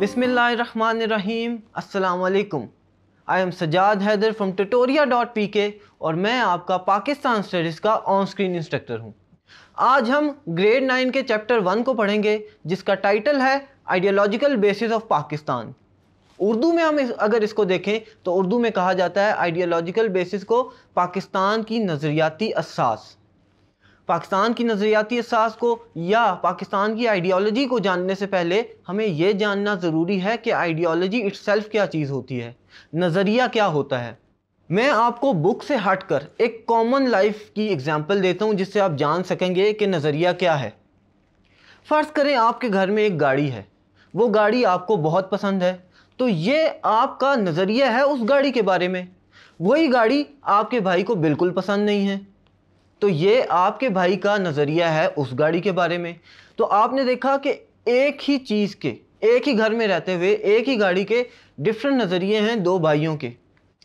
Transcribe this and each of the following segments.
Bismillahirrahmanirrahim. Assalamualaikum. I am Sajjad Haider from Tutoria dot P K और मैं आपका पाकिस्तान स्टडीज़ का ऑन स्क्रीन इंस्ट्रक्टर हूँ आज हम ग्रेड नाइन के चैप्टर वन को पढ़ेंगे जिसका टाइटल है ideological basis of Pakistan Urdu में हम इस, अगर इसको देखें तो उर्दू में कहा जाता है आइडियोलॉजिकल बेसिस को पाकिस्तान की नज़रियाती असास पाकिस्तान की नज़रियाती असास को या पाकिस्तान की आइडियोलॉजी को जानने से पहले हमें यह जानना ज़रूरी है कि आइडियोलॉजी इट क्या चीज़ होती है नज़रिया क्या होता है मैं आपको बुक से हटकर एक कॉमन लाइफ की एग्ज़ाम्पल देता हूँ जिससे आप जान सकेंगे कि नज़रिया क्या है फ़र्ज़ करें आपके घर में एक गाड़ी है वो गाड़ी आपको बहुत पसंद है तो ये आपका नज़रिया है उस गाड़ी के बारे में वही गाड़ी आपके भाई को बिल्कुल पसंद नहीं है तो ये आपके भाई का नज़रिया है उस गाड़ी के बारे में तो आपने देखा कि एक ही चीज़ के एक ही घर में रहते हुए एक ही गाड़ी के डिफरेंट नज़रिए हैं दो भाइयों के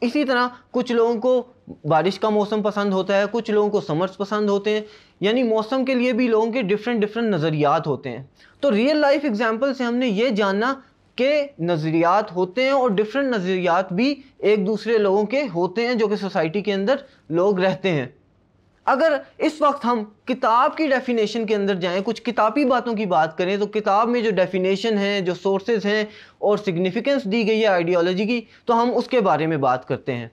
इसी तरह कुछ लोगों को बारिश का मौसम पसंद होता है कुछ लोगों को समर्स पसंद होते हैं यानी मौसम के लिए भी लोगों के डिफरेंट डिफरेंट नज़रियात होते हैं तो रियल लाइफ एग्जाम्पल से हमने ये जानना के नज़रियात होते हैं और डिफरेंट नज़रियात भी एक दूसरे लोगों के होते हैं जो कि सोसाइटी के अंदर लोग रहते हैं अगर इस वक्त हम किताब की डेफिनेशन के अंदर जाएं कुछ किताबी बातों की बात करें तो किताब में जो डेफिनेशन है जो सोर्सेज हैं और सिग्निफिकेंस दी गई है आइडियोलॉजी की तो हम उसके बारे में बात करते हैं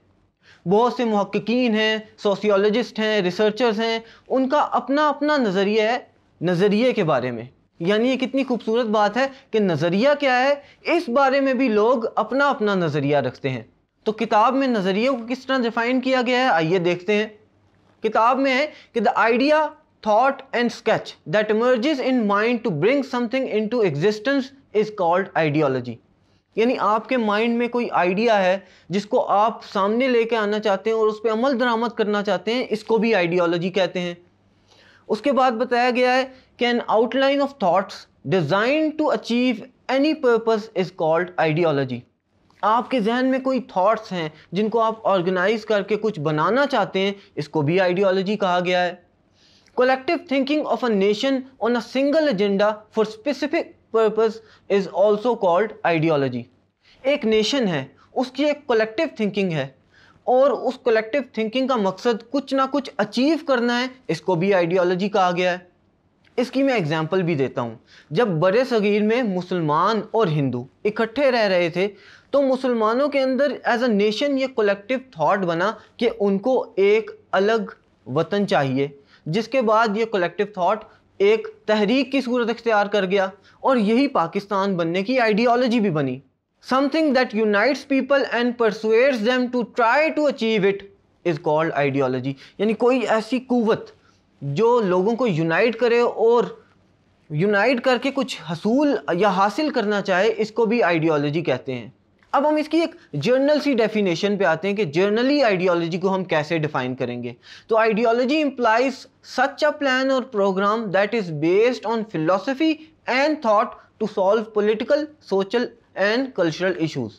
बहुत से महक्कीन हैं सोशियोलॉजिस्ट हैं रिसर्चर्स हैं उनका अपना अपना नज़रिया है नज़रिए के बारे में यानी ये कितनी खूबसूरत बात है कि नज़रिया क्या है इस बारे में भी लोग अपना अपना नज़रिया रखते हैं तो किताब में नज़रिए को किस तरह डिफ़ाइन किया गया है आइए देखते हैं किताब में है कि the idea and sketch that emerges in mind to bring something into existence is called ideology यानी आपके माइंड में कोई आइडिया है जिसको आप सामने लेके आना चाहते हैं और उस पर अमल दरामद करना चाहते हैं इसको भी आइडियोलॉजी कहते हैं उसके बाद बताया गया है कि an outline of thoughts design to achieve any purpose is called ideology आपके जहन में कोई थॉट्स हैं जिनको आप ऑर्गेनाइज करके कुछ बनाना चाहते हैं इसको भी आइडियोलॉजी कहा गया है collective thinking of a nation on a single agenda for specific purpose is also called ideology एक नेशन है उसकी एक कलेक्टिव थिंकिंग है और उस कलेक्टिव थिंकिंग का मकसद कुछ ना कुछ अचीव करना है इसको भी आइडियोलॉजी कहा गया है इसकी मैं एग्जाम्पल भी देता हूँ जब बड़े सगीर में मुसलमान और हिंदू इकट्ठे रह रहे थे तो मुसलमानों के अंदर एज अ नेशन ये कलेक्टिव थाट बना कि उनको एक अलग वतन चाहिए जिसके बाद ये कलेक्टिव थाट एक तहरीक की सूरत इख्तियार कर गया और यही पाकिस्तान बनने की आइडियालॉजी भी बनी something that unites people and persuades them to try to achieve it is called ideology यानी कोई ऐसी कुवत जो लोगों को यूनाइट करे और यूनाइट करके कुछ हसूल या हासिल करना चाहे इसको भी आइडियोलॉजी कहते हैं अब हम इसकी एक जर्नल सी डेफिनेशन पे आते हैं कि जर्नली आइडियोलॉजी को हम कैसे डिफाइन करेंगे तो ideology implies such a plan और program that is based on philosophy and thought to solve political social and cultural issues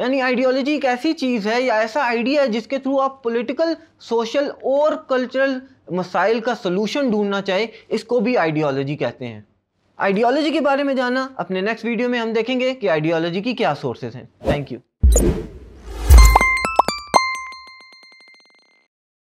यानी आइडियोलॉजी एक ऐसी चीज़ है या ऐसा आइडिया है जिसके थ्रू आप पॉलिटिकल सोशल और कल्चरल मसाइल का सलूशन ढूंढना चाहें इसको भी आइडियोलॉजी कहते हैं आइडियोलॉजी के बारे में जाना अपने नेक्स्ट वीडियो में हम देखेंगे कि आइडियोलॉजी की क्या सोर्सेज हैं थैंक यू